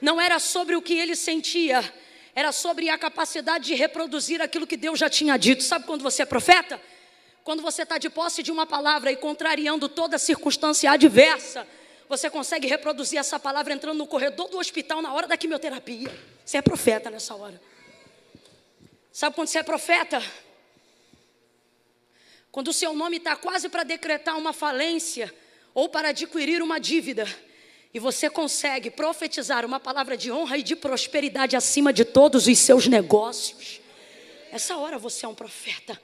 Não era sobre o que ele sentia, era sobre a capacidade de reproduzir aquilo que Deus já tinha dito. Sabe quando você é profeta? Quando você está de posse de uma palavra e contrariando toda circunstância adversa, você consegue reproduzir essa palavra entrando no corredor do hospital na hora da quimioterapia. Você é profeta nessa hora. Sabe quando você é profeta? Quando o seu nome está quase para decretar uma falência ou para adquirir uma dívida e você consegue profetizar uma palavra de honra e de prosperidade acima de todos os seus negócios, essa hora você é um profeta.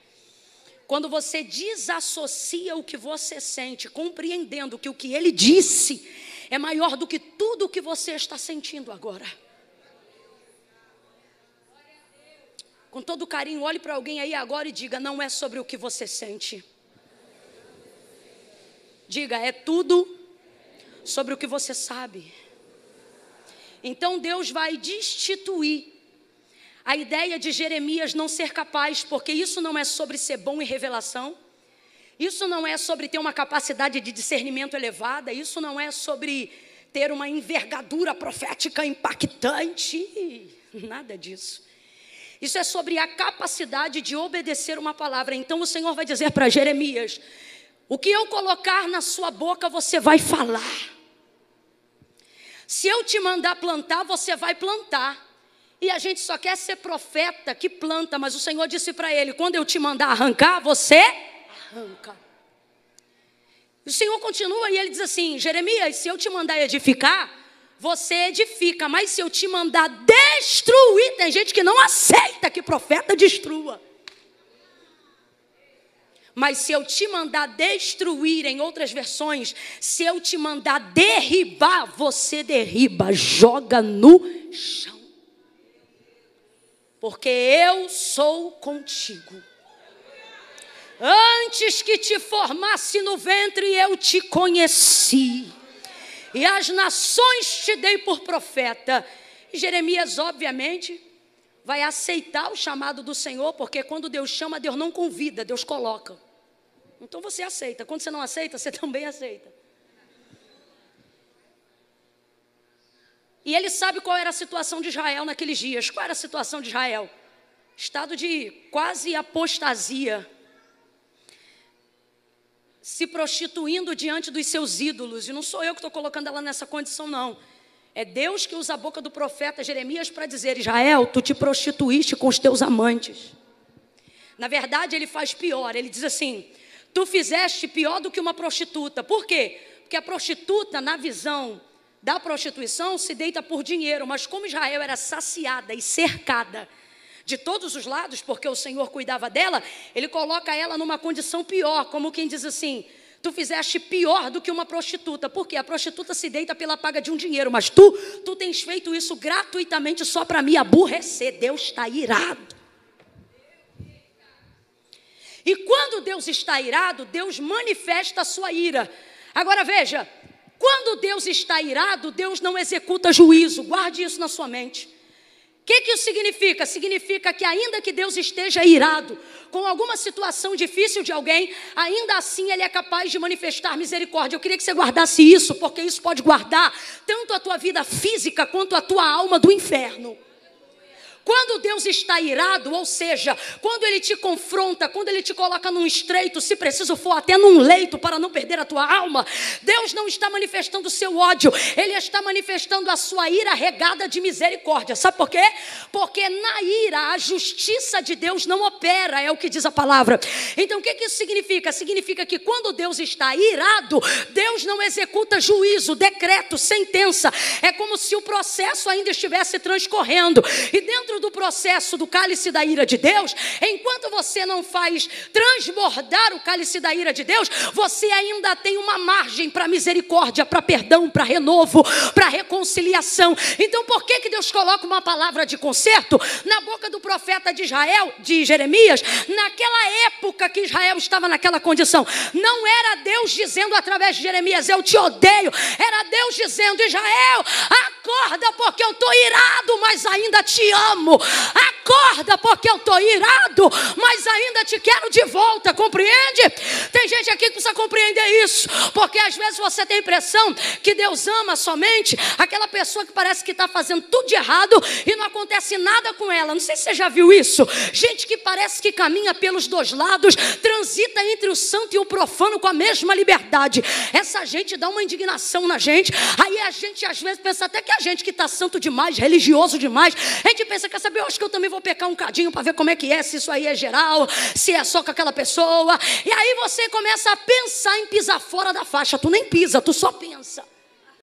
Quando você desassocia o que você sente, compreendendo que o que ele disse é maior do que tudo o que você está sentindo agora. Com todo carinho, olhe para alguém aí agora e diga: não é sobre o que você sente. Diga, é tudo sobre o que você sabe. Então Deus vai destituir a ideia de Jeremias não ser capaz, porque isso não é sobre ser bom em revelação, isso não é sobre ter uma capacidade de discernimento elevada, isso não é sobre ter uma envergadura profética impactante, nada disso. Isso é sobre a capacidade de obedecer uma palavra. Então o Senhor vai dizer para Jeremias: o que eu colocar na sua boca, você vai falar. Se eu te mandar plantar, você vai plantar. E a gente só quer ser profeta que planta, mas o Senhor disse para ele: quando eu te mandar arrancar, você arranca. O Senhor continua e ele diz assim: Jeremias, se eu te mandar edificar, você edifica, mas se eu te mandar destruir, tem gente que não aceita que profeta destrua. Mas se eu te mandar destruir, em outras versões, se eu te mandar derribar, você derriba, joga no chão. Porque eu sou contigo. Antes que te formasse no ventre, eu te conheci. E as nações te dei por profeta. E Jeremias, obviamente, vai aceitar o chamado do Senhor, porque quando Deus chama, Deus não convida, Deus coloca. Então você aceita. Quando você não aceita, você também aceita. E ele sabe qual era a situação de Israel naqueles dias. Qual era a situação de Israel? Estado de quase apostasia. Se prostituindo diante dos seus ídolos. E não sou eu que estou colocando ela nessa condição, não. É Deus que usa a boca do profeta Jeremias para dizer: Israel, tu te prostituíste com os teus amantes. Na verdade, ele faz pior. Ele diz assim: Tu fizeste pior do que uma prostituta. Por quê? Porque a prostituta, na visão da prostituição, se deita por dinheiro. Mas como Israel era saciada e cercada de todos os lados, porque o Senhor cuidava dela, ele coloca ela numa condição pior, como quem diz assim: tu fizeste pior do que uma prostituta, porque a prostituta se deita pela paga de um dinheiro, mas tu, tu tens feito isso gratuitamente só para me aborrecer. Deus está irado. E quando Deus está irado, Deus manifesta a sua ira. Agora veja, quando Deus está irado, Deus não executa juízo. Guarde isso na sua mente. O que, que isso significa? Significa que, ainda que Deus esteja irado com alguma situação difícil de alguém, ainda assim Ele é capaz de manifestar misericórdia. Eu queria que você guardasse isso, porque isso pode guardar tanto a tua vida física quanto a tua alma do inferno. Quando Deus está irado, ou seja, quando Ele te confronta, quando Ele te coloca num estreito, se preciso for até num leito para não perder a tua alma, Deus não está manifestando o seu ódio, Ele está manifestando a sua ira regada de misericórdia. Sabe por quê? Porque na ira a justiça de Deus não opera, é o que diz a palavra. Então o que, que isso significa? Significa que quando Deus está irado, Deus não executa juízo, decreto, sentença. É como se o processo ainda estivesse transcorrendo. E dentro dentro do processo do cálice da ira de Deus, enquanto você não faz transbordar o cálice da ira de Deus, você ainda tem uma margem para misericórdia, para perdão, para renovo, para reconciliação. Então, por que, que Deus coloca uma palavra de conserto na boca do profeta de Israel, de Jeremias, naquela época? que Israel estava naquela condição. Não era Deus dizendo através de Jeremias, eu te odeio. Era Deus dizendo, Israel, acorda porque eu estou irado, mas ainda te amo acorda porque eu estou irado, mas ainda te quero de volta, compreende? Tem gente aqui que precisa compreender isso, porque às vezes você tem a impressão que Deus ama somente aquela pessoa que parece que está fazendo tudo de errado e não acontece nada com ela. Não sei se você já viu isso. Gente que parece que caminha pelos dois lados, transita entre o santo e o profano com a mesma liberdade. Essa gente dá uma indignação na gente. Aí a gente às vezes pensa até que a gente que está santo demais, religioso demais, a gente pensa, quer saber, eu acho que eu também vou pecar um cadinho para ver como é que é, se isso aí é geral, se é só com aquela pessoa. E aí você começa a pensar em pisar fora da faixa. Tu nem pisa, tu só pensa.